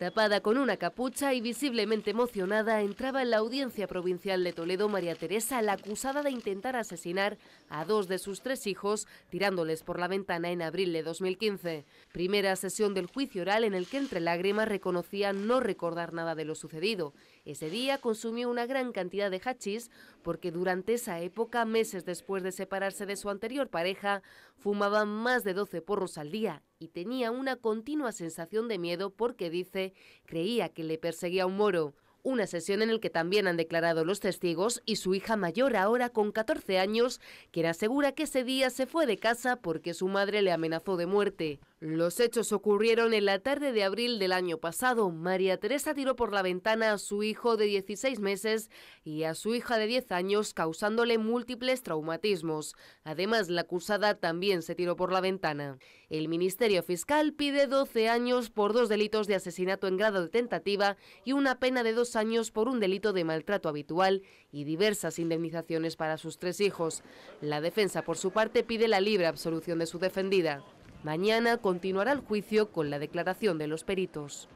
Tapada con una capucha y visiblemente emocionada, entraba en la audiencia provincial de Toledo María Teresa, la acusada de intentar asesinar a dos de sus tres hijos, tirándoles por la ventana en abril de 2015. Primera sesión del juicio oral en el que entre lágrimas reconocía no recordar nada de lo sucedido. Ese día consumió una gran cantidad de hachís porque durante esa época, meses después de separarse de su anterior pareja, fumaba más de 12 porros al día y tenía una continua sensación de miedo porque dice creía que le perseguía un moro. Una sesión en la que también han declarado los testigos y su hija mayor ahora con 14 años, que quien asegura que ese día se fue de casa porque su madre le amenazó de muerte. Los hechos ocurrieron en la tarde de abril del año pasado. María Teresa tiró por la ventana a su hijo de 16 meses y a su hija de 10 años, causándole múltiples traumatismos. Además, la acusada también se tiró por la ventana. El Ministerio Fiscal pide 12 años por dos delitos de asesinato en grado de tentativa y una pena de dos años por un delito de maltrato habitual y diversas indemnizaciones para sus tres hijos. La defensa, por su parte, pide la libre absolución de su defendida. Mañana continuará el juicio con la declaración de los peritos.